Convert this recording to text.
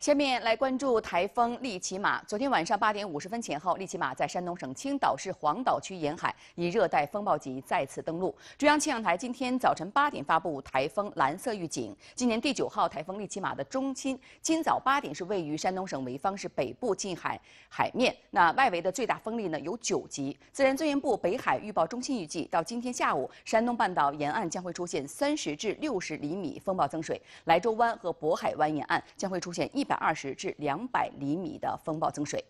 下面来关注台风利奇马。昨天晚上八点五十分前后，利奇马在山东省青岛市黄岛区沿海以热带风暴级再次登陆。中央气象台今天早晨八点发布台风蓝色预警。今年第九号台风利奇马的中心今早八点是位于山东省潍坊市北部近海海面，那外围的最大风力呢有九级。自然资源部北海预报中心预计，到今天下午，山东半岛沿岸将会出现三十至六十厘米风暴增水，莱州湾和渤海湾沿岸将会出现一。百二十至两百厘米的风暴增水。